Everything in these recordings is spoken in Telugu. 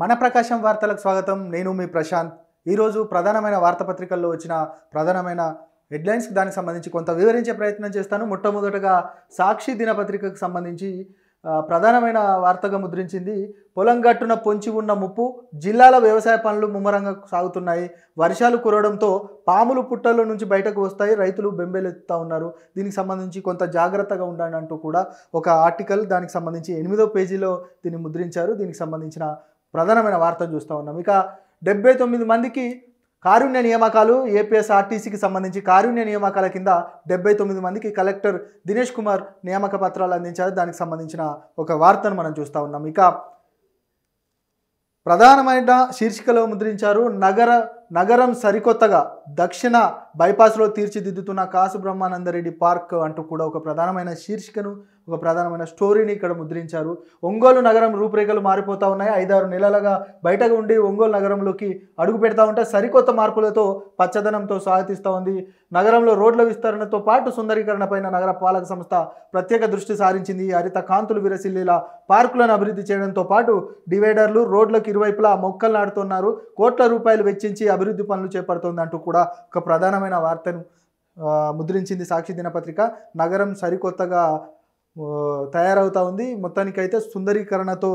మన ప్రకాశం వార్తలకు స్వాగతం నేను మీ ప్రశాంత్ ఈరోజు ప్రధానమైన వార్తాపత్రికల్లో వచ్చిన ప్రధానమైన హెడ్లైన్స్కి దానికి సంబంధించి కొంత వివరించే ప్రయత్నం చేస్తాను మొట్టమొదటగా సాక్షి దినపత్రికకు సంబంధించి ప్రధానమైన వార్తగా ముద్రించింది పొలం గట్టున పొంచి ఉన్న ముప్పు జిల్లాల వ్యవసాయ పనులు ముమ్మరంగా సాగుతున్నాయి వర్షాలు కురవడంతో పాములు పుట్టల నుంచి బయటకు వస్తాయి రైతులు బెంబేలెత్తుతూ ఉన్నారు దీనికి సంబంధించి కొంత జాగ్రత్తగా ఉండాలంటూ కూడా ఒక ఆర్టికల్ దానికి సంబంధించి ఎనిమిదో పేజీలో దీన్ని ముద్రించారు దీనికి సంబంధించిన ప్రధానమైన వార్తను చూస్తూ ఉన్నాం ఇక డెబ్బై తొమ్మిది మందికి కారుణ్య నియామకాలు ఏపీఎస్ఆర్టీసీకి సంబంధించి కారుణ్య నియామకాల కింద డెబ్బై తొమ్మిది మందికి కలెక్టర్ దినేష్ కుమార్ నియామక పత్రాలు అందించారు దానికి సంబంధించిన ఒక వార్తను మనం చూస్తూ ఉన్నాం ఇక ప్రధానమైన శీర్షికలో ముద్రించారు నగర నగరం సరికొత్తగా దక్షిణ బైపాస్లో తీర్చిదిద్దుతున్న కాసు బ్రహ్మానందరెడ్డి పార్క్ అంటూ కూడా ఒక ప్రధానమైన శీర్షికను ఒక ప్రధానమైన స్టోరీని ఇక్కడ ముద్రించారు ఒంగోలు నగరం రూపురేఖలు మారిపోతూ ఉన్నాయి ఐదారు నెలలుగా బయటకు ఉండి ఒంగోలు నగరంలోకి అడుగు పెడతా ఉంటే సరికొత్త మార్పులతో పచ్చదనంతో స్వాగతిస్తూ ఉంది నగరంలో రోడ్ల విస్తరణతో పాటు సుందరీకరణపైన నగర పాలక సంస్థ ప్రత్యేక దృష్టి సారించింది హరిత కాంతులు విరసిల్లేలా పార్కులను అభివృద్ధి చేయడంతో పాటు డివైడర్లు రోడ్లకు ఇరువైపులా మొక్కలు నాడుతున్నారు కోట్ల రూపాయలు వెచ్చించి అభివృద్ధి పనులు చేపడుతోంది అంటూ కూడా ఒక ప్రధానమైన వార్తను ముద్రించింది సాక్షి దినపత్రిక నగరం సరికొత్తగా తయారవుతా ఉంది మొత్తానికైతే సుందరీకరణతో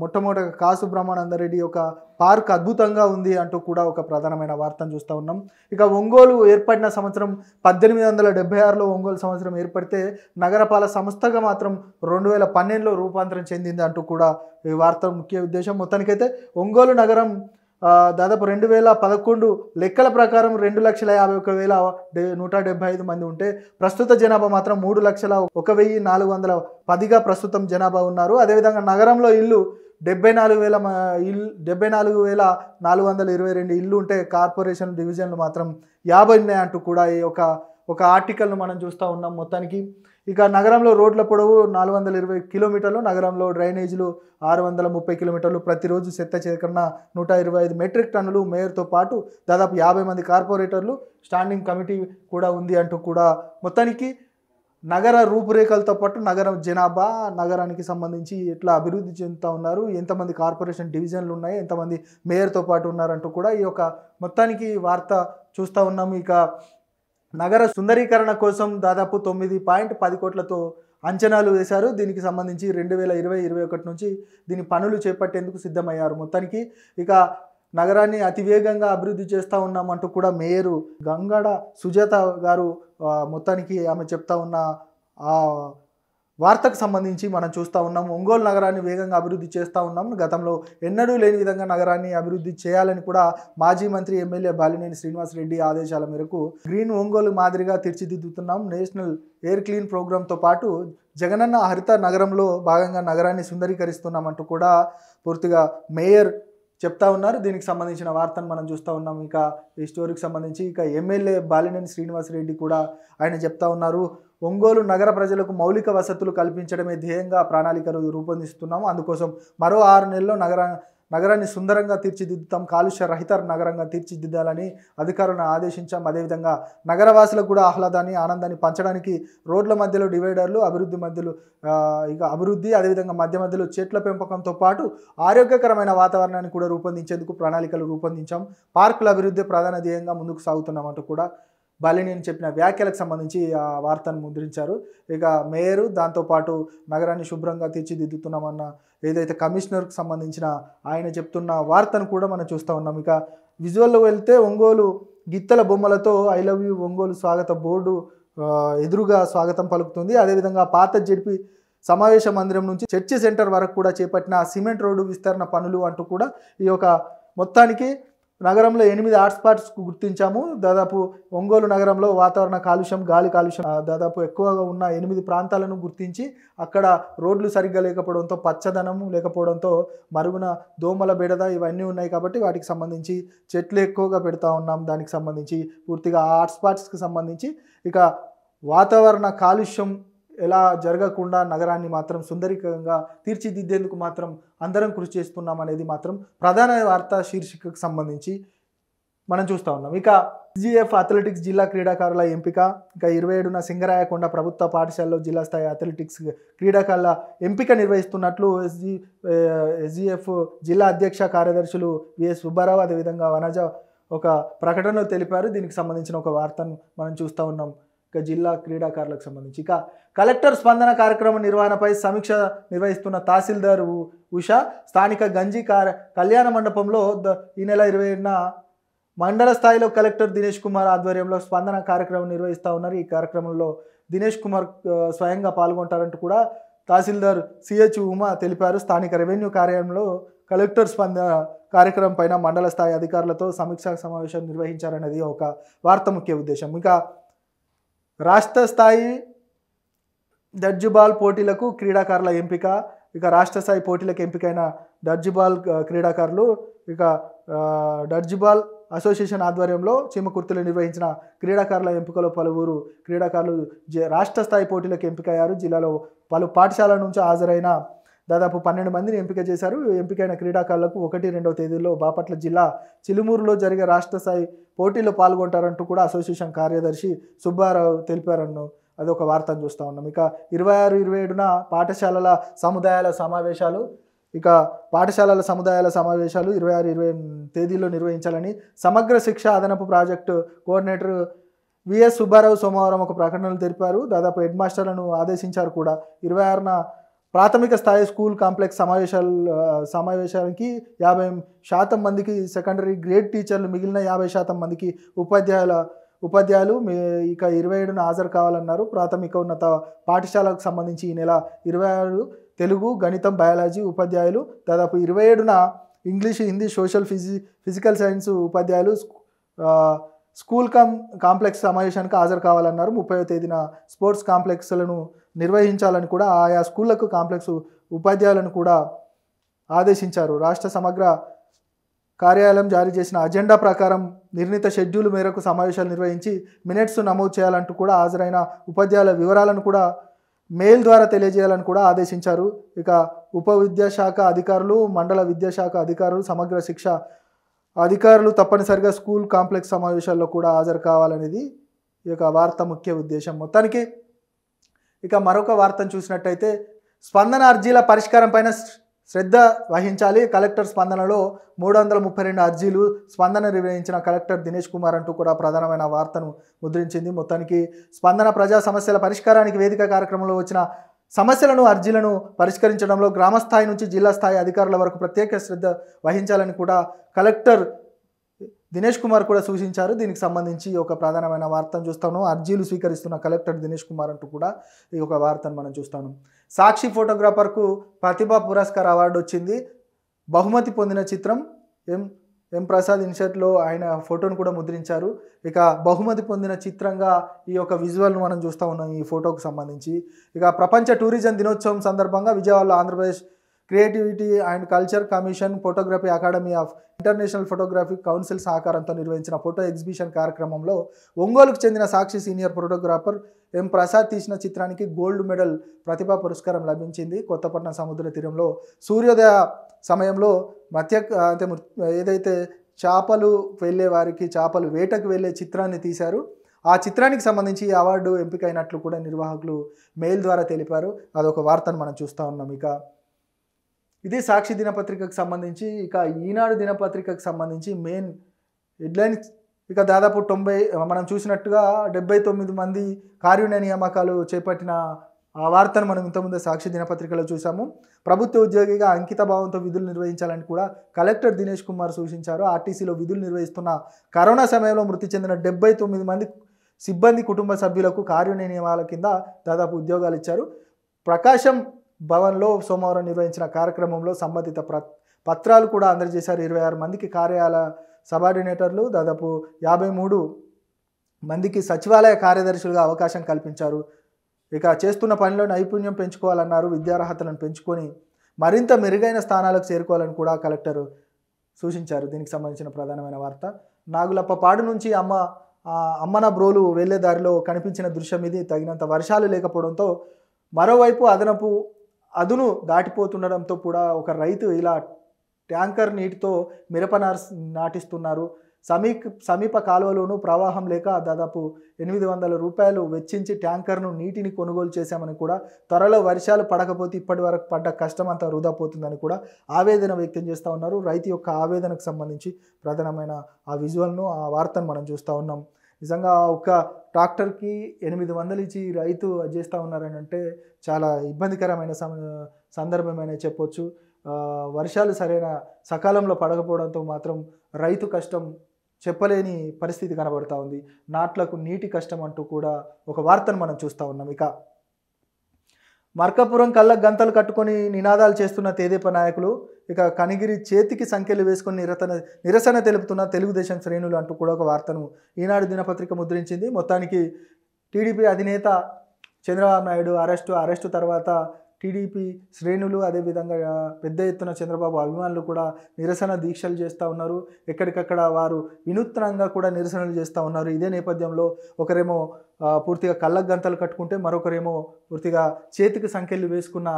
మొట్టమొదట కాసు బ్రహ్మానందరెడ్డి ఒక పార్క్ అద్భుతంగా ఉంది అంటూ కూడా ఒక ప్రధానమైన వార్తను చూస్తూ ఉన్నాం ఇక ఒంగోలు ఏర్పడిన సంవత్సరం పద్దెనిమిది వందల డెబ్బై ఆరులో ఒంగోలు సంవత్సరం ఏర్పడితే నగరపాల సంస్థగా మాత్రం రెండు వేల పన్నెండులో రూపాంతరం చెందింది అంటూ కూడా ఈ వార్త ముఖ్య ఉద్దేశం మొత్తానికైతే ఒంగోలు నగరం దాదాపు రెండు వేల పదకొండు లెక్కల ప్రకారం రెండు లక్షల యాభై ఒక వేల నూట డెబ్బై ఐదు మంది ఉంటే ప్రస్తుత జనాభా మాత్రం మూడు లక్షల ఒక వెయ్యి నాలుగు వందల పదిగా ప్రస్తుతం జనాభా ఉన్నారు అదేవిధంగా నగరంలో ఇల్లు డెబ్బై నాలుగు వేల ఇల్లు డెబ్బై నాలుగు వేల నాలుగు వందల ఇరవై రెండు ఇల్లు ఉంటే కార్పొరేషన్ డివిజన్లు మాత్రం యాభై ఉన్నాయంటూ కూడా ఈ ఒక ఒక ఆర్టికల్ను మనం చూస్తూ ఉన్నాం మొత్తానికి ఇక నగరంలో రోడ్ల పొడవు నాలుగు వందల ఇరవై కిలోమీటర్లు నగరంలో డ్రైనేజీలు ఆరు వందల ముప్పై కిలోమీటర్లు ప్రతిరోజు చెత్త చేకరణ నూట ఇరవై ఐదు మెట్రిక్ టన్నులు మేయర్తో పాటు దాదాపు యాభై మంది కార్పొరేటర్లు స్టాండింగ్ కమిటీ కూడా ఉంది అంటూ కూడా మొత్తానికి నగర రూపురేఖలతో పాటు నగరం జనాభా నగరానికి సంబంధించి ఎట్లా అభివృద్ధి చెందుతూ ఉన్నారు ఎంతమంది కార్పొరేషన్ డివిజన్లు ఉన్నాయి ఎంతమంది మేయర్తో పాటు ఉన్నారంటూ కూడా ఈ యొక్క మొత్తానికి వార్త చూస్తూ ఉన్నాము ఇక నగర సుందరీకరణ కోసం దాదాపు తొమ్మిది పాయింట్ పది కోట్లతో అంచనాలు వేశారు దీనికి సంబంధించి రెండు వేల ఇరవై ఇరవై ఒకటి నుంచి దీని పనులు చేపట్టేందుకు సిద్ధమయ్యారు మొత్తానికి ఇక నగరాన్ని అతివేగంగా అభివృద్ధి చేస్తూ ఉన్నామంటూ కూడా మేయరు గంగడ సుజాత గారు మొత్తానికి ఆమె చెప్తా ఉన్న వార్తకు సంబంధించి మనం చూస్తూ ఉన్నాం ఒంగోలు నగరాన్ని వేగంగా అభివృద్ధి చేస్తూ ఉన్నాం గతంలో ఎన్నడూ లేని విధంగా నగరాన్ని అభివృద్ధి చేయాలని కూడా మాజీ మంత్రి ఎమ్మెల్యే బాలినేని శ్రీనివాసరెడ్డి ఆదేశాల మేరకు గ్రీన్ ఒంగోలు మాదిరిగా తీర్చిదిద్దుతున్నాం నేషనల్ ఎయిర్ క్లీన్ ప్రోగ్రాంతో పాటు జగనన్న హరిత నగరంలో భాగంగా నగరాన్ని సుందరీకరిస్తున్నామంటూ కూడా పూర్తిగా మేయర్ చెప్తా ఉన్నారు దీనికి సంబంధించిన వార్తను మనం చూస్తూ ఉన్నాం ఇక ఈ స్టోరీకి సంబంధించి ఇక ఎమ్మెల్యే బాలినేని శ్రీనివాసరెడ్డి కూడా ఆయన చెప్తా ఉన్నారు ఒంగోలు నగర ప్రజలకు మౌలిక వసతులు కల్పించడమే ధ్యేయంగా ప్రణాళికలు రూపొందిస్తున్నాము అందుకోసం మరో ఆరు నెలల్లో నగర నగరాన్ని సుందరంగా తీర్చిదిద్దుతాం కాలుష్య రహిత నగరంగా తీర్చిదిద్దాలని అధికారులను ఆదేశించాం అదేవిధంగా నగరవాసులకు కూడా ఆహ్లాదాన్ని ఆనందాన్ని పంచడానికి రోడ్ల మధ్యలో డివైడర్లు అభివృద్ధి మధ్యలో ఇక అభివృద్ధి అదేవిధంగా మధ్య మధ్యలో చెట్ల పెంపకంతో పాటు ఆరోగ్యకరమైన వాతావరణాన్ని కూడా రూపొందించేందుకు ప్రణాళికలు రూపొందించాం పార్కుల అభివృద్ధి ప్రధాన ధ్యేయంగా ముందుకు సాగుతున్నామంటూ కూడా బాలినేని చెప్పిన వ్యాఖ్యలకు సంబంధించి ఆ వార్తను ముద్రించారు ఇక మేయరు దాంతోపాటు నగరాన్ని శుభ్రంగా తీర్చిదిద్దుతున్నామన్న ఏదైతే కమిషనర్కు సంబంధించిన ఆయన చెప్తున్న వార్తను కూడా మనం చూస్తూ ఉన్నాం ఇక విజువల్లో వెళ్తే ఒంగోలు గిత్తల బొమ్మలతో ఐ లవ్ యూ ఒంగోలు స్వాగత బోర్డు ఎదురుగా స్వాగతం పలుకుతుంది అదేవిధంగా పాత జడిపి సమావేశ మందిరం నుంచి చర్చి సెంటర్ వరకు కూడా చేపట్టిన సిమెంట్ రోడ్డు విస్తరణ పనులు అంటూ కూడా ఈ యొక్క మొత్తానికి నగరంలో ఎనిమిది హాట్స్పాట్స్ గుర్తించాము దాదాపు ఒంగోలు నగరంలో వాతావరణ కాలుష్యం గాలి కాలుష్యం దాదాపు ఎక్కువగా ఉన్న ఎనిమిది ప్రాంతాలను గుర్తించి అక్కడ రోడ్లు సరిగ్గా లేకపోవడంతో పచ్చదనం లేకపోవడంతో మరుగున దోమల బెడద ఇవన్నీ ఉన్నాయి కాబట్టి వాటికి సంబంధించి చెట్లు ఎక్కువగా పెడతా ఉన్నాం దానికి సంబంధించి పూర్తిగా ఆ హాట్స్పాట్స్కి సంబంధించి ఇక వాతావరణ కాలుష్యం ఎలా జరగకుండా నగరాన్ని మాత్రం సుందరికంగా తీర్చిదిద్దేందుకు మాత్రం అందరం కృషి చేస్తున్నాం అనేది మాత్రం ప్రధాన వార్తా శీర్షికకు సంబంధించి మనం చూస్తూ ఉన్నాం ఇక జిఎఫ్ అథ్లెటిక్స్ జిల్లా క్రీడాకారుల ఎంపిక ఇక ఇరవై ఏడున సింగరాయకొండ ప్రభుత్వ పాఠశాలలో జిల్లా స్థాయి అథ్లెటిక్స్ క్రీడాకారుల ఎంపిక నిర్వహిస్తున్నట్లు ఎస్జి ఎస్జిఎఫ్ జిల్లా అధ్యక్ష కార్యదర్శులు విఎస్ సుబ్బారావు అదేవిధంగా వనజ ఒక ప్రకటనలో తెలిపారు దీనికి సంబంధించిన ఒక వార్తను మనం చూస్తూ ఉన్నాం ఇక జిల్లా క్రీడాకారులకు సంబంధించి ఇక కలెక్టర్ స్పందన కార్యక్రమ నిర్వహణపై సమీక్ష నిర్వహిస్తున్న తహసీల్దార్ ఉషా స్థానిక గంజి కళ్యాణ మండపంలో ఈ నెల ఇరవై మండల స్థాయిలో కలెక్టర్ దినేష్ కుమార్ ఆధ్వర్యంలో స్పందన కార్యక్రమం నిర్వహిస్తూ ఉన్నారు ఈ కార్యక్రమంలో దినేష్ కుమార్ స్వయంగా పాల్గొంటారంటూ కూడా తహసీల్దార్ సిహెచ్ ఉమా తెలిపారు స్థానిక రెవెన్యూ కార్యాలయంలో కలెక్టర్ స్పందన కార్యక్రమం పైన మండల స్థాయి అధికారులతో సమీక్షా సమావేశం నిర్వహించారనేది ఒక వార్త ముఖ్య ఉద్దేశం ఇక రాష్ట్ర స్థాయి దర్జుబాల్ పోటీలకు క్రీడాకారుల ఎంపిక ఇక రాష్ట్ర స్థాయి పోటీలకు ఎంపికైన డర్జుబాల్ క్రీడాకారులు ఇక డర్జుబాల్ అసోసియేషన్ ఆధ్వర్యంలో చీమకుర్తిలో నిర్వహించిన క్రీడాకారుల ఎంపికలో పలువురు క్రీడాకారులు రాష్ట్ర స్థాయి పోటీలకు ఎంపికయ్యారు జిల్లాలో పలు పాఠశాలల నుంచి హాజరైన దాదాపు పన్నెండు మందిని ఎంపిక చేశారు ఎంపికైన క్రీడాకారులకు ఒకటి రెండవ తేదీలో బాపట్ల జిల్లా చిలుమూరులో జరిగే రాష్ట్ర స్థాయి పోటీలో పాల్గొంటారంటూ కూడా అసోసియేషన్ కార్యదర్శి సుబ్బారావు తెలిపారన్ను అది ఒక వార్తను చూస్తూ ఉన్నాం ఇక ఇరవై ఆరు ఇరవై ఏడున పాఠశాలల సముదాయాల సమావేశాలు ఇక పాఠశాలల సముదాయాల సమావేశాలు ఇరవై ఆరు ఇరవై తేదీలో నిర్వహించాలని సమగ్ర శిక్ష అదనపు ప్రాజెక్టు కోఆర్డినేటర్ విఎస్ సుబ్బారావు సోమవారం ఒక ప్రకటనలు తెలిపారు దాదాపు హెడ్ మాస్టర్లను ఆదేశించారు కూడా ఇరవై ఆరున ప్రాథమిక స్థాయి స్కూల్ కాంప్లెక్స్ సమావేశాలు సమావేశాలకి యాభై శాతం మందికి సెకండరీ గ్రేడ్ టీచర్లు మిగిలిన యాభై శాతం మందికి ఉపాధ్యాయుల ఉపాధ్యాయులు ఇక ఇరవై ఏడున హాజరు కావాలన్నారు ప్రాథమిక ఉన్నత పాఠశాలకు సంబంధించి ఈ నెల ఇరవై ఆరు తెలుగు గణితం బయాలజీ ఉపాధ్యాయులు దాదాపు ఇరవై ఏడున ఇంగ్లీష్ హిందీ సోషల్ ఫిజి ఫిజికల్ సైన్స్ ఉపాధ్యాయులు స్కూల్ కం కాంప్లెక్స్ సమావేశానికి హాజరు కావాలన్నారు ముప్పై తేదీన స్పోర్ట్స్ కాంప్లెక్స్లను నిర్వహించాలని కూడా ఆయా స్కూళ్లకు కాంప్లెక్స్ ఉపాధ్యాయులను కూడా ఆదేశించారు రాష్ట్ర సమగ్ర కార్యాలయం జారీ చేసిన అజెండా ప్రకారం నిర్ణీత షెడ్యూల్ మేరకు సమావేశాలు నిర్వహించి మినిట్స్ నమోదు చేయాలంటూ కూడా హాజరైన ఉపాధ్యాయుల వివరాలను కూడా మెయిల్ ద్వారా తెలియజేయాలని కూడా ఆదేశించారు ఇక ఉప విద్యాశాఖ అధికారులు మండల విద్యాశాఖ అధికారులు సమగ్ర శిక్ష అధికారులు తప్పనిసరిగా స్కూల్ కాంప్లెక్స్ సమావేశాల్లో కూడా హాజరు కావాలనేది ఈ యొక్క వార్త ముఖ్య ఉద్దేశం మొత్తానికి ఇక మరొక వార్తను చూసినట్టయితే స్పందన అర్జీల పరిష్కారం పైన శ్రద్ధ వహించాలి కలెక్టర్ స్పందనలో మూడు వందల ముప్పై రెండు అర్జీలు స్పందన నిర్వహించిన కలెక్టర్ దినేష్ కుమార్ అంటూ కూడా ప్రధానమైన వార్తను ముద్రించింది మొత్తానికి స్పందన ప్రజా సమస్యల పరిష్కారానికి వేదిక కార్యక్రమంలో వచ్చిన సమస్యలను అర్జీలను పరిష్కరించడంలో గ్రామస్థాయి నుంచి జిల్లా స్థాయి అధికారుల వరకు ప్రత్యేక శ్రద్ధ వహించాలని కూడా కలెక్టర్ దినేష్ కుమార్ కూడా సూచించారు దీనికి సంబంధించి ఒక ప్రధానమైన వార్తను చూస్తాను అర్జీలు స్వీకరిస్తున్న కలెక్టర్ దినేష్ కుమార్ అంటూ కూడా ఈ ఒక వార్తను మనం చూస్తాను సాక్షి ఫోటోగ్రాఫర్కు ప్రతిభా పురస్కార్ అవార్డు వచ్చింది బహుమతి పొందిన చిత్రం ఎం ఎం ప్రసాద్ ఇన్షర్ట్లో ఆయన ఫోటోను కూడా ముద్రించారు ఇక బహుమతి పొందిన చిత్రంగా ఈ యొక్క విజువల్ను మనం చూస్తూ ఉన్నాం ఈ ఫోటోకు సంబంధించి ఇక ప్రపంచ టూరిజం దినోత్సవం సందర్భంగా విజయవాడలో Andhra Pradesh creativity and culture commission photography academy of international photography council సహకారంతో నిర్వహించిన ఫోటో ఎగ్జిబిషన్ కార్యక్రమంలో ఒంగోలుకు చెందిన Sakshi senior photographer M Prasad తీసిన చిత్రానికి గోల్డ్ మెడల్ ప్రతిభా పురస్కారం లభించింది కొత్తపట్నం సముద్ర తీరంలో సూర్యోదయ సమయంలో మత్య అంటే ఏదైతే చేపలు వెళ్ళే వారికి చేపలు వేటకు వెళ్ళే చిత్రాన్ని తీశారు ఆ చిత్రానికి సంబంధించి ఈ అవార్డు ఎంపికైనట్లు కూడా నిర్వాహకులు మెయిల్ ద్వారా తెలిపారు అదొక వార్తను మనం చూస్తూ ఉన్నాం ఇక ఇది సాక్షి దినపత్రికకు సంబంధించి ఇక ఈనాడు దినపత్రికకు సంబంధించి మెయిన్ హెడ్లైన్ ఇక దాదాపు తొంభై మనం చూసినట్టుగా డెబ్బై తొమ్మిది మంది కార్యుణ నియామకాలు చేపట్టిన ఆ వార్తను మనం ఇంతకుముందే సాక్షి దినపత్రికలో చూసాము ప్రభుత్వ ఉద్యోగిగా అంకిత భావంతో విధులు నిర్వహించాలని కూడా కలెక్టర్ దినేష్ కుమార్ సూచించారు ఆర్టీసీలో విధులు నిర్వహిస్తున్న కరోనా సమయంలో మృతి చెందిన డెబ్బై తొమ్మిది మంది సిబ్బంది కుటుంబ సభ్యులకు నియమాల కింద దాదాపు ఉద్యోగాలు ఇచ్చారు ప్రకాశం భవన్లో సోమవారం నిర్వహించిన కార్యక్రమంలో సంబంధిత పత్రాలు కూడా అందజేశారు ఇరవై ఆరు మందికి కార్యాలయ సబార్డినేటర్లు దాదాపు యాభై మూడు మందికి సచివాలయ కార్యదర్శులుగా అవకాశం కల్పించారు ఇక చేస్తున్న పనిలో నైపుణ్యం పెంచుకోవాలన్నారు విద్యార్హతలను పెంచుకొని మరింత మెరుగైన స్థానాలకు చేరుకోవాలని కూడా కలెక్టర్ సూచించారు దీనికి సంబంధించిన ప్రధానమైన వార్త నాగులప్పపాడు నుంచి అమ్మ అమ్మన బ్రోలు వెళ్లే దారిలో కనిపించిన దృశ్యం ఇది తగినంత వర్షాలు లేకపోవడంతో మరోవైపు అదనపు అదును దాటిపోతుండడంతో కూడా ఒక రైతు ఇలా ట్యాంకర్ నీటితో మిరప నాటిస్తున్నారు సమీ సమీప కాలువలోనూ ప్రవాహం లేక దాదాపు ఎనిమిది వందల రూపాయలు వెచ్చించి ట్యాంకర్ను నీటిని కొనుగోలు చేశామని కూడా త్వరలో వర్షాలు పడకపోతే ఇప్పటి వరకు పడ్డ కష్టం అంతా వృధా పోతుందని కూడా ఆవేదన వ్యక్తం చేస్తూ ఉన్నారు రైతు యొక్క ఆవేదనకు సంబంధించి ప్రధానమైన ఆ విజువల్ను ఆ వార్తను మనం చూస్తూ ఉన్నాం నిజంగా ఒక ట్రాక్టర్కి ఎనిమిది వందలు ఇచ్చి రైతు చేస్తూ ఉన్నారని అంటే చాలా ఇబ్బందికరమైన సందర్భమైన చెప్పొచ్చు వర్షాలు సరైన సకాలంలో పడకపోవడంతో మాత్రం రైతు కష్టం చెప్పలేని పరిస్థితి కనబడుతూ ఉంది నాట్లకు నీటి కష్టం అంటూ కూడా ఒక వార్తను మనం చూస్తూ ఉన్నాం ఇక మర్కపురం కళ్ళ గంతలు కట్టుకొని నినాదాలు చేస్తున్న తెదేప నాయకులు ఇక కనిగిరి చేతికి సంఖ్యలు వేసుకొని నిరతన నిరసన తెలుపుతున్న తెలుగుదేశం శ్రేణులు అంటూ కూడా ఒక వార్తను ఈనాడు దినపత్రిక ముద్రించింది మొత్తానికి టీడీపీ అధినేత చంద్రబాబు నాయుడు అరెస్టు అరెస్టు తర్వాత టీడీపీ శ్రేణులు అదేవిధంగా పెద్ద ఎత్తున చంద్రబాబు అభిమానులు కూడా నిరసన దీక్షలు చేస్తూ ఉన్నారు ఎక్కడికక్కడ వారు వినూత్నంగా కూడా నిరసనలు చేస్తూ ఉన్నారు ఇదే నేపథ్యంలో ఒకరేమో పూర్తిగా కళ్ళకు గంతలు కట్టుకుంటే మరొకరేమో పూర్తిగా చేతికి సంఖ్యలు వేసుకున్న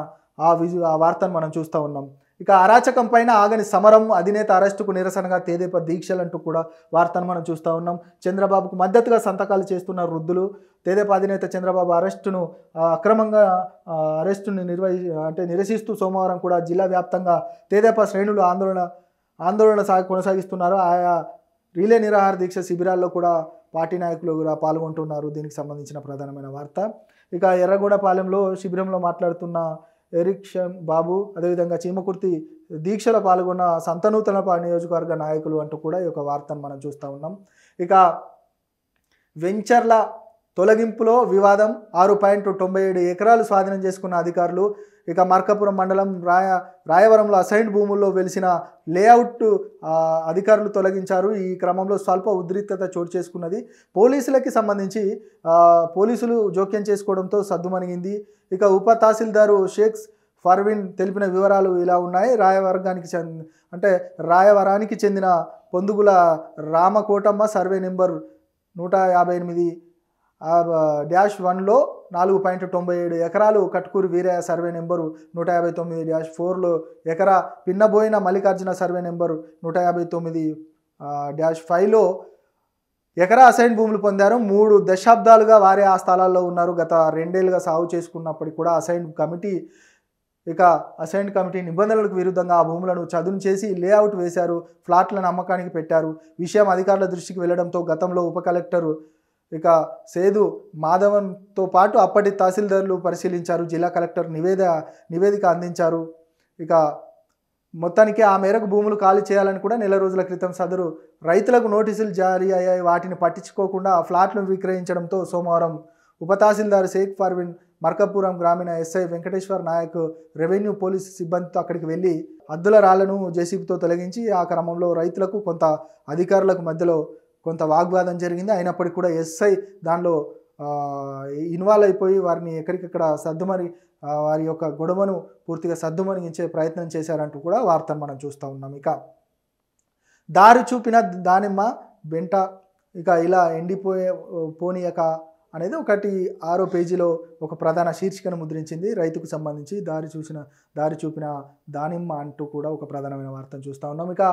ఆ విజు ఆ వార్తను మనం చూస్తూ ఉన్నాం ఇక అరాచకం పైన ఆగని సమరం అధినేత అరెస్టుకు నిరసనగా తేదేప దీక్షలంటూ కూడా వార్తను మనం చూస్తూ ఉన్నాం చంద్రబాబుకు మద్దతుగా సంతకాలు చేస్తున్న వృద్ధులు తేదేప అధినేత చంద్రబాబు అరెస్టును అక్రమంగా అరెస్టును నిర్వహి అంటే నిరసిస్తూ సోమవారం కూడా జిల్లా వ్యాప్తంగా తేదేప శ్రేణులు ఆందోళన ఆందోళన సా కొనసాగిస్తున్నారు ఆయా రిలే నిరాహార దీక్ష శిబిరాల్లో కూడా పార్టీ నాయకులు కూడా పాల్గొంటున్నారు దీనికి సంబంధించిన ప్రధానమైన వార్త ఇక ఎర్రగూడపాలెంలో శిబిరంలో మాట్లాడుతున్న ఎరిక్షన్ బాబు అదేవిధంగా చీమకుర్తి దీక్షలో పాల్గొన్న సంతనూతనపా నియోజకవర్గ నాయకులు అంటూ కూడా ఈ యొక్క వార్తను మనం చూస్తూ ఉన్నాం ఇక వెంచర్ల తొలగింపులో వివాదం ఆరు పాయింట్ తొంభై ఏడు ఎకరాలు స్వాధీనం చేసుకున్న అధికారులు ఇక మార్కాపురం మండలం రాయ రాయవరంలో అసైన్ భూముల్లో వెలిసిన లేఅవుట్ అధికారులు తొలగించారు ఈ క్రమంలో స్వల్ప ఉద్రిక్తత చోటు చేసుకున్నది పోలీసులకి సంబంధించి పోలీసులు జోక్యం చేసుకోవడంతో సద్దుమణిగింది ఇక ఉప తహసీల్దారు షేక్స్ ఫర్విన్ తెలిపిన వివరాలు ఇలా ఉన్నాయి రాయవర్గానికి చెంది అంటే రాయవరానికి చెందిన పొందుగుల రామకోటమ్మ సర్వే నెంబర్ నూట యాభై ఎనిమిది డ్యాష్ వన్లో నాలుగు పాయింట్ తొంభై ఏడు ఎకరాలు కట్కూరు వీరయ్య సర్వే నెంబరు నూట యాభై తొమ్మిది డ్యాష్ ఫోర్లో ఎకరా పిన్నబోయిన మల్లికార్జున సర్వే నెంబరు నూట యాభై తొమ్మిది డ్యాష్ ఫైవ్లో ఎకరా అసైన్ భూములు పొందారు మూడు దశాబ్దాలుగా వారే ఆ స్థలాల్లో ఉన్నారు గత రెండేళ్లుగా సాగు చేసుకున్నప్పటికీ కూడా అసైన్ కమిటీ ఇక అసైన్ కమిటీ నిబంధనలకు విరుద్ధంగా ఆ భూములను చదును చేసి లేఅవుట్ వేశారు ఫ్లాట్లను అమ్మకానికి పెట్టారు విషయం అధికారుల దృష్టికి వెళ్లడంతో గతంలో ఉప కలెక్టరు ఇక సేదు మాధవన్తో పాటు అప్పటి తహసీల్దార్లు పరిశీలించారు జిల్లా కలెక్టర్ నివేద నివేదిక అందించారు ఇక మొత్తానికి ఆ మేరకు భూములు ఖాళీ చేయాలని కూడా నెల రోజుల క్రితం సదరు రైతులకు నోటీసులు జారీ అయ్యాయి వాటిని పట్టించుకోకుండా ఆ విక్రయించడంతో సోమవారం ఉప తహసీల్దార్ షేక్ పర్వీన్ మర్కపురం గ్రామీణ SI Venkateswar Nayak revenue police సిబ్బందితో అక్కడికి వెళ్ళి అద్దుల రాళ్లను జేసీబీతో తొలగించి ఆ క్రమంలో రైతులకు కొంత అధికారులకు మధ్యలో కొంత వాగ్వాదం జరిగింది అయినప్పటికీ కూడా ఎస్ఐ దానిలో ఇన్వాల్వ్ అయిపోయి వారిని ఎక్కడికక్కడ సర్దుమరి వారి యొక్క గొడవను పూర్తిగా సర్దుమరిగించే ప్రయత్నం చేశారంటూ కూడా వార్తను మనం చూస్తూ ఉన్నాం ఇక దారి చూపిన దానిమ్మ వెంట ఇక ఇలా ఎండిపోయే పోనీయక అనేది ఒకటి ఆరో పేజీలో ఒక ప్రధాన శీర్షికను ముద్రించింది రైతుకు సంబంధించి దారి చూసిన దారి చూపిన దానిమ్మ అంటూ కూడా ఒక ప్రధానమైన వార్తను చూస్తూ ఉన్నాం ఇక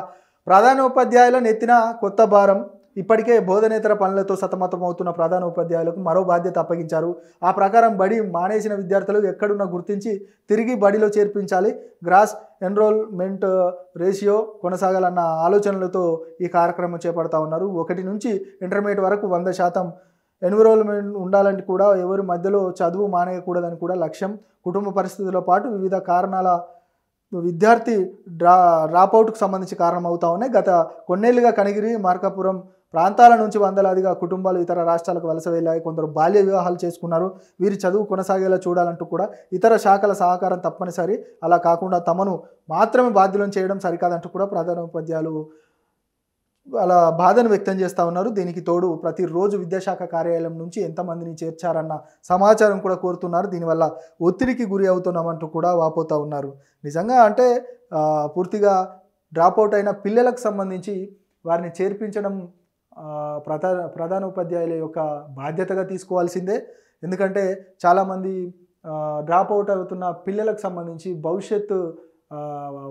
ప్రధానోపాధ్యాయుల నెత్తిన కొత్త భారం ఇప్పటికే బోధనేతర పనులతో సతమతమవుతున్న ప్రధాన ఉపాధ్యాయులకు మరో బాధ్యత అప్పగించారు ఆ ప్రకారం బడి మానేసిన విద్యార్థులు ఎక్కడున్నా గుర్తించి తిరిగి బడిలో చేర్పించాలి గ్రాస్ ఎన్రోల్మెంట్ రేషియో కొనసాగాలన్న ఆలోచనలతో ఈ కార్యక్రమం చేపడతా ఉన్నారు ఒకటి నుంచి ఇంటర్మీడియట్ వరకు వంద శాతం ఎన్విరాన్మెంట్ ఉండాలంటే కూడా ఎవరి మధ్యలో చదువు మానేయకూడదని కూడా లక్ష్యం కుటుంబ పరిస్థితులతో పాటు వివిధ కారణాల విద్యార్థి డ్రా డ్రాప్అవుట్కు సంబంధించి కారణమవుతా ఉన్నాయి గత కొన్నేళ్లుగా కనిగిరి మార్కాపురం ప్రాంతాల నుంచి వందలాదిగా కుటుంబాలు ఇతర రాష్ట్రాలకు వలస వెళ్ళాయి కొందరు బాల్య వివాహాలు చేసుకున్నారు వీరి చదువు కొనసాగేలా చూడాలంటూ కూడా ఇతర శాఖల సహకారం తప్పనిసరి అలా కాకుండా తమను మాత్రమే బాధ్యులను చేయడం సరికాదంటూ కూడా ప్రధానోపాధ్యాయులు అలా బాధను వ్యక్తం చేస్తూ ఉన్నారు దీనికి తోడు ప్రతిరోజు విద్యాశాఖ కార్యాలయం నుంచి ఎంతమందిని చేర్చారన్న సమాచారం కూడా కోరుతున్నారు దీనివల్ల ఒత్తిడికి గురి అవుతున్నామంటూ కూడా వాపోతూ ఉన్నారు నిజంగా అంటే పూర్తిగా డ్రాప్ అవుట్ అయిన పిల్లలకు సంబంధించి వారిని చేర్పించడం ప్రధాన ప్రధాన ఉపాధ్యాయుల యొక్క బాధ్యతగా తీసుకోవాల్సిందే ఎందుకంటే చాలామంది డ్రాప్ అవుట్ అవుతున్న పిల్లలకు సంబంధించి భవిష్యత్తు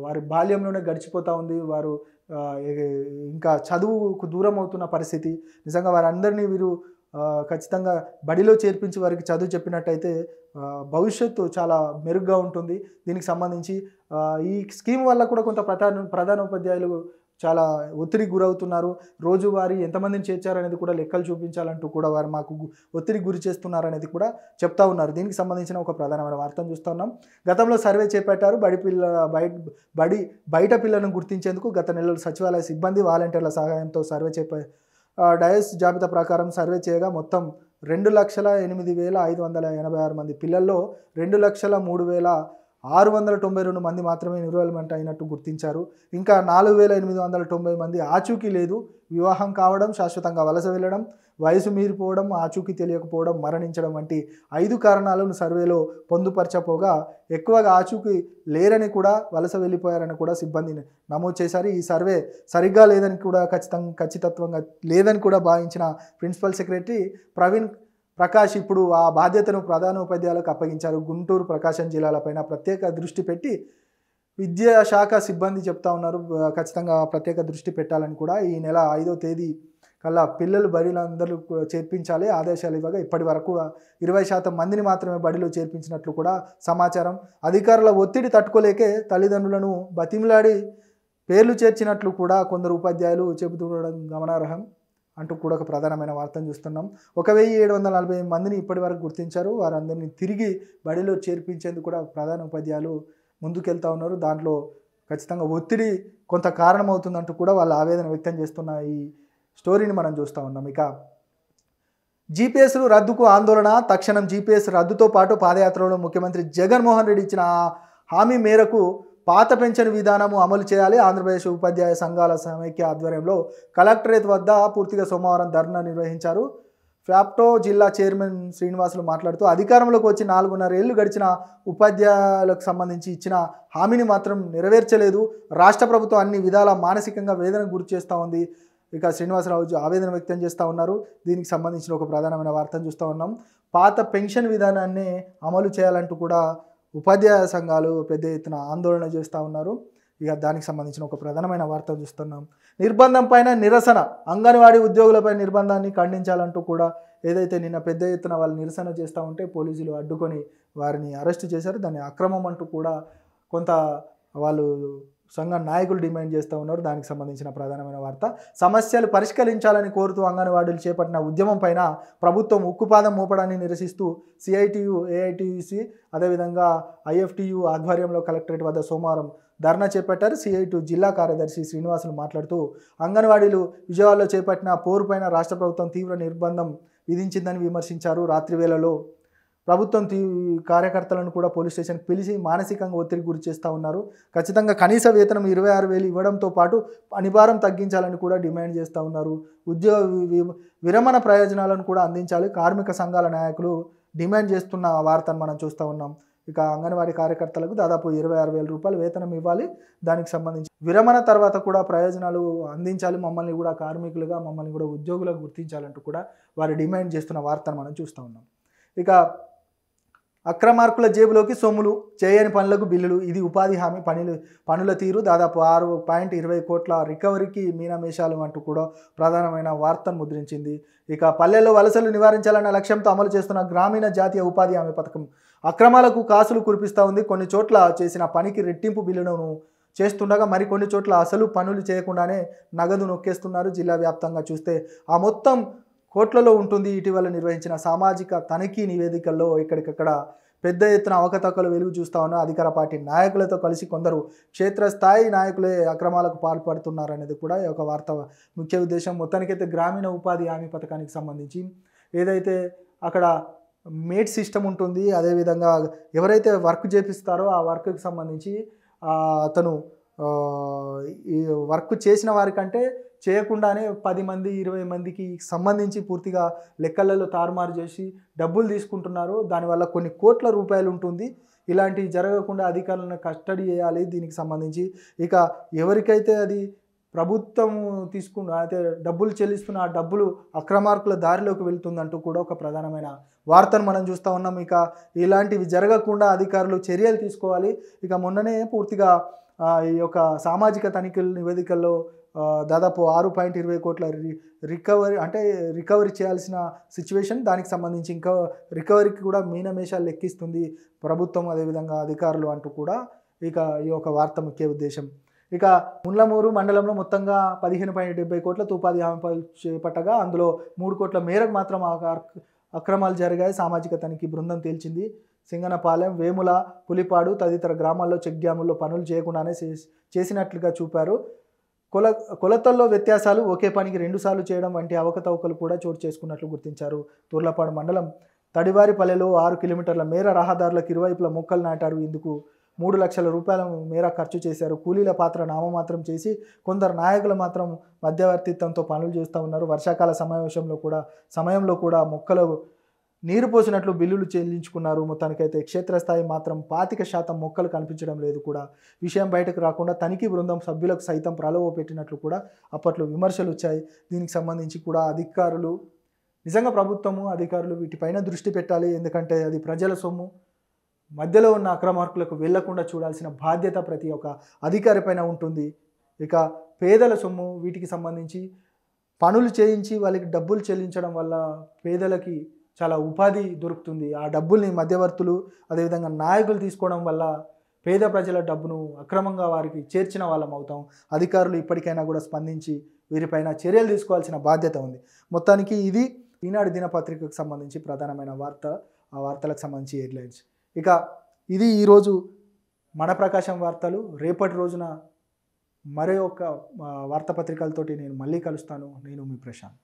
వారి బాల్యంలోనే గడిచిపోతూ ఉంది వారు ఇంకా చదువుకు దూరం అవుతున్న పరిస్థితి నిజంగా వారందరినీ వీరు ఖచ్చితంగా బడిలో చేర్పించి వారికి చదువు చెప్పినట్టయితే భవిష్యత్తు చాలా మెరుగ్గా ఉంటుంది దీనికి సంబంధించి ఈ స్కీమ్ వల్ల కూడా కొంత ప్రధాన ప్రధానోపాధ్యాయులు చాలా ఒత్తిడికి గురవుతున్నారు రోజువారి ఎంతమందిని చేర్చారనేది కూడా లెక్కలు చూపించాలంటూ కూడా వారు మాకు ఒత్తిడికి గురి చేస్తున్నారనేది కూడా చెప్తా ఉన్నారు దీనికి సంబంధించిన ఒక ప్రధానమైన వార్తను చూస్తూ ఉన్నాం గతంలో సర్వే చేపట్టారు బడి పిల్ల బయట బడి బయట పిల్లలను గుర్తించేందుకు గత నెలలో సచివాలయ సిబ్బంది వాలంటీర్ల సహాయంతో సర్వే చేప డయస్ జాబితా ప్రకారం సర్వే చేయగా మొత్తం రెండు లక్షల ఎనిమిది వేల ఐదు వందల ఎనభై ఆరు మంది పిల్లల్లో రెండు లక్షల మూడు వేల ఆరు వందల తొంభై రెండు మంది మాత్రమే ఎన్రోల్మెంట్ అయినట్టు గుర్తించారు ఇంకా నాలుగు వేల ఎనిమిది వందల తొంభై మంది ఆచూకీ లేదు వివాహం కావడం శాశ్వతంగా వలస వెళ్ళడం వయసు మీరిపోవడం ఆచూకీ తెలియకపోవడం మరణించడం వంటి ఐదు కారణాలను సర్వేలో పొందుపరచపోగా ఎక్కువగా ఆచూకీ లేరని కూడా వలస వెళ్ళిపోయారని కూడా సిబ్బంది నమోదు చేశారు ఈ సర్వే సరిగ్గా లేదని కూడా ఖచ్చితంగా ఖచ్చితత్వంగా లేదని కూడా భావించిన ప్రిన్సిపల్ సెక్రటరీ ప్రవీణ్ ప్రకాష్ ఇప్పుడు ఆ బాధ్యతను ప్రధాన ఉపాధ్యాయులకు అప్పగించారు గుంటూరు ప్రకాశం జిల్లాలపైన ప్రత్యేక దృష్టి పెట్టి విద్యాశాఖ సిబ్బంది చెప్తా ఉన్నారు ఖచ్చితంగా ప్రత్యేక దృష్టి పెట్టాలని కూడా ఈ నెల ఐదో తేదీ కల్లా పిల్లలు బడిలందరూ చేర్పించాలి ఆదేశాలు ఇవ్వగా ఇప్పటి వరకు ఇరవై శాతం మందిని మాత్రమే బడిలో చేర్పించినట్లు కూడా సమాచారం అధికారుల ఒత్తిడి తట్టుకోలేకే తల్లిదండ్రులను బతిమిలాడి పేర్లు చేర్చినట్లు కూడా కొందరు ఉపాధ్యాయులు చెబుతుండడం గమనార్హం అంటూ కూడా ఒక ప్రధానమైన వార్తను చూస్తున్నాం ఒక వెయ్యి ఏడు వందల నలభై మందిని ఇప్పటి వరకు గుర్తించారు వారందరినీ తిరిగి బడిలో చేర్పించేందుకు కూడా ప్రధాన ఉపాధ్యాయులు ముందుకెళ్తా ఉన్నారు దాంట్లో ఖచ్చితంగా ఒత్తిడి కొంత కారణమవుతుందంటూ కూడా వాళ్ళు ఆవేదన వ్యక్తం చేస్తున్న ఈ స్టోరీని మనం చూస్తూ ఉన్నాం ఇక జీపీఎస్లు రద్దుకు ఆందోళన తక్షణం జీపీఎస్ రద్దుతో పాటు పాదయాత్రలో ముఖ్యమంత్రి జగన్మోహన్ రెడ్డి ఇచ్చిన హామీ మేరకు పాత పెన్షన్ విధానము అమలు చేయాలి ఆంధ్రప్రదేశ్ ఉపాధ్యాయ సంఘాల సమైక్య ఆధ్వర్యంలో కలెక్టరేట్ వద్ద పూర్తిగా సోమవారం ధర్నా నిర్వహించారు ఫ్యాప్టో జిల్లా చైర్మన్ శ్రీనివాసులు మాట్లాడుతూ అధికారంలోకి వచ్చి నాలుగున్నర ఏళ్ళు గడిచిన ఉపాధ్యాయులకు సంబంధించి ఇచ్చిన హామీని మాత్రం నెరవేర్చలేదు రాష్ట్ర ప్రభుత్వం అన్ని విధాల మానసికంగా వేదన గురి చేస్తూ ఉంది ఇక శ్రీనివాసరావు ఆవేదన వ్యక్తం చేస్తూ ఉన్నారు దీనికి సంబంధించిన ఒక ప్రధానమైన వార్తను చూస్తూ ఉన్నాం పాత పెన్షన్ విధానాన్ని అమలు చేయాలంటూ కూడా ఉపాధ్యాయ సంఘాలు పెద్ద ఎత్తున ఆందోళన చేస్తూ ఉన్నారు ఇక దానికి సంబంధించిన ఒక ప్రధానమైన వార్త చూస్తున్నాం నిర్బంధం పైన నిరసన అంగన్వాడీ ఉద్యోగులపై నిర్బంధాన్ని ఖండించాలంటూ కూడా ఏదైతే నిన్న పెద్ద ఎత్తున వాళ్ళు నిరసన చేస్తూ ఉంటే పోలీసులు అడ్డుకొని వారిని అరెస్ట్ చేశారు దాన్ని అక్రమం అంటూ కూడా కొంత వాళ్ళు సంఘ నాయకులు డిమాండ్ చేస్తూ ఉన్నారు దానికి సంబంధించిన ప్రధానమైన వార్త సమస్యలు పరిష్కరించాలని కోరుతూ అంగన్వాడీలు చేపట్టిన ఉద్యమం పైన ప్రభుత్వం ఉక్కుపాదం మోపడాన్ని నిరసిస్తూ సిఐటియు ఏఐటిసి e అదేవిధంగా ఐఎఫ్టియు ఆధ్వర్యంలో కలెక్టరేట్ వద్ద సోమవారం ధర్నా చేపట్టారు సిఐటు జిల్లా కార్యదర్శి శ్రీనివాసులు మాట్లాడుతూ అంగన్వాడీలు విజయవాడలో చేపట్టిన పోరుపైన రాష్ట్ర ప్రభుత్వం తీవ్ర నిర్బంధం విధించిందని విమర్శించారు రాత్రి వేళలో ప్రభుత్వం కార్యకర్తలను కూడా పోలీస్ స్టేషన్కి పిలిచి మానసికంగా ఒత్తిడి గురి చేస్తూ ఉన్నారు ఖచ్చితంగా కనీస వేతనం ఇరవై ఆరు వేలు ఇవ్వడంతో పాటు పనిభారం తగ్గించాలని కూడా డిమాండ్ చేస్తూ ఉన్నారు ఉద్యోగ విరమణ ప్రయోజనాలను కూడా అందించాలి కార్మిక సంఘాల నాయకులు డిమాండ్ చేస్తున్న వార్తను మనం చూస్తూ ఉన్నాం ఇక అంగన్వాడీ కార్యకర్తలకు దాదాపు ఇరవై ఆరు వేల రూపాయలు వేతనం ఇవ్వాలి దానికి సంబంధించి విరమణ తర్వాత కూడా ప్రయోజనాలు అందించాలి మమ్మల్ని కూడా కార్మికులుగా మమ్మల్ని కూడా ఉద్యోగులకు గుర్తించాలంటూ కూడా వారు డిమాండ్ చేస్తున్న వార్తను మనం చూస్తూ ఉన్నాం ఇక అక్రమార్కుల జేబులోకి సొమ్ములు చేయని పనులకు బిల్లులు ఇది ఉపాధి హామీ పనులు పనుల తీరు దాదాపు ఆరు పాయింట్ ఇరవై కోట్ల రికవరీకి మీనామేషాలు అంటూ కూడా ప్రధానమైన వార్తను ముద్రించింది ఇక పల్లెల్లో వలసలు నివారించాలన్న లక్ష్యంతో అమలు చేస్తున్న గ్రామీణ జాతీయ ఉపాధి హామీ పథకం అక్రమాలకు కాసులు కురిపిస్తూ ఉంది కొన్ని చోట్ల చేసిన పనికి రెట్టింపు బిల్లులను చేస్తుండగా మరికొన్ని చోట్ల అసలు పనులు చేయకుండానే నగదు నొక్కేస్తున్నారు జిల్లా వ్యాప్తంగా చూస్తే ఆ మొత్తం కోట్లలో ఉంటుంది ఇటీవల నిర్వహించిన సామాజిక తనిఖీ నివేదికల్లో ఇక్కడికక్కడ పెద్ద ఎత్తున అవకతవకలు వెలుగు చూస్తా ఉన్న అధికార పార్టీ నాయకులతో కలిసి కొందరు క్షేత్రస్థాయి నాయకులే అక్రమాలకు పాల్పడుతున్నారనేది కూడా ఒక వార్త ముఖ్య ఉద్దేశం మొత్తానికైతే గ్రామీణ ఉపాధి హామీ పథకానికి సంబంధించి ఏదైతే అక్కడ మేట్ సిస్టమ్ ఉంటుంది అదేవిధంగా ఎవరైతే వర్క్ చేపిస్తారో ఆ వర్క్కి సంబంధించి అతను ఈ వర్క్ చేసిన వారికంటే చేయకుండానే పది మంది ఇరవై మందికి సంబంధించి పూర్తిగా లెక్కలలో తారుమారు చేసి డబ్బులు తీసుకుంటున్నారు దానివల్ల కొన్ని కోట్ల రూపాయలు ఉంటుంది ఇలాంటివి జరగకుండా అధికారులను కస్టడీ చేయాలి దీనికి సంబంధించి ఇక ఎవరికైతే అది ప్రభుత్వం తీసుకున్న అయితే డబ్బులు చెల్లిస్తున్న ఆ డబ్బులు అక్రమార్కుల దారిలోకి వెళ్తుందంటూ కూడా ఒక ప్రధానమైన వార్తను మనం చూస్తూ ఉన్నాం ఇక ఇలాంటివి జరగకుండా అధికారులు చర్యలు తీసుకోవాలి ఇక మొన్ననే పూర్తిగా ఈ యొక్క సామాజిక తనిఖీల నివేదికల్లో దాదాపు ఆరు పాయింట్ ఇరవై కోట్ల రికవరీ అంటే రికవరీ చేయాల్సిన సిచ్యువేషన్ దానికి సంబంధించి ఇంకా రికవరీకి కూడా మీనమేషాలు లెక్కిస్తుంది ప్రభుత్వం అదేవిధంగా అధికారులు అంటూ కూడా ఇక ఈ యొక్క వార్త ముఖ్య ఉద్దేశం ఇక ముండ్లమూరు మండలంలో మొత్తంగా పదిహేను పాయింట్ డెబ్బై కోట్ల ఉపాధి హామీ చేపట్టగా అందులో మూడు కోట్ల మేరకు మాత్రం అక్రమాలు జరిగాయి సామాజిక తనిఖీ బృందం తేల్చింది సింగనపాలెం వేముల పులిపాడు తదితర గ్రామాల్లో చెక్ డ్యాముల్లో పనులు చేయకుండానే చేసినట్లుగా చూపారు కొల కొలతల్లో వ్యత్యాసాలు ఒకే పనికి రెండుసార్లు చేయడం వంటి అవకతవకలు కూడా చోటు చేసుకున్నట్లు గుర్తించారు తూర్లపాడు మండలం తడివారిపల్లెలో ఆరు కిలోమీటర్ల మేర రహదారులకు ఇరువైపుల మొక్కలు నాటారు ఇందుకు మూడు లక్షల రూపాయల మేర ఖర్చు చేశారు కూలీల పాత్ర నామమాత్రం చేసి కొందరు నాయకులు మాత్రం మధ్యవర్తిత్వంతో పనులు చేస్తూ ఉన్నారు వర్షాకాల సమావేశంలో కూడా సమయంలో కూడా మొక్కలు నీరు పోసినట్లు బిల్లులు చెల్లించుకున్నారు మొత్తానికైతే క్షేత్రస్థాయి మాత్రం పాతిక శాతం మొక్కలు కనిపించడం లేదు కూడా విషయం బయటకు రాకుండా తనిఖీ బృందం సభ్యులకు సైతం ప్రలోభ పెట్టినట్లు కూడా అప్పట్లో విమర్శలు వచ్చాయి దీనికి సంబంధించి కూడా అధికారులు నిజంగా ప్రభుత్వము అధికారులు వీటిపైన దృష్టి పెట్టాలి ఎందుకంటే అది ప్రజల సొమ్ము మధ్యలో ఉన్న అక్రమార్కులకు వెళ్లకుండా చూడాల్సిన బాధ్యత ప్రతి ఒక్క అధికారి పైన ఉంటుంది ఇక పేదల సొమ్ము వీటికి సంబంధించి పనులు చేయించి వాళ్ళకి డబ్బులు చెల్లించడం వల్ల పేదలకి చాలా ఉపాధి దొరుకుతుంది ఆ డబ్బుల్ని మధ్యవర్తులు అదేవిధంగా నాయకులు తీసుకోవడం వల్ల పేద ప్రజల డబ్బును అక్రమంగా వారికి చేర్చిన వాళ్ళం అవుతాం అధికారులు ఇప్పటికైనా కూడా స్పందించి వీరిపైన చర్యలు తీసుకోవాల్సిన బాధ్యత ఉంది మొత్తానికి ఇది ఈనాడు దినపత్రికకు సంబంధించి ప్రధానమైన వార్త ఆ వార్తలకు సంబంధించి హెడ్లైన్స్ ఇక ఇది ఈరోజు మన ప్రకాశం వార్తలు రేపటి రోజున మరో ఒక వార్తాపత్రికలతోటి నేను మళ్ళీ కలుస్తాను నేను మీ ప్రశాంత్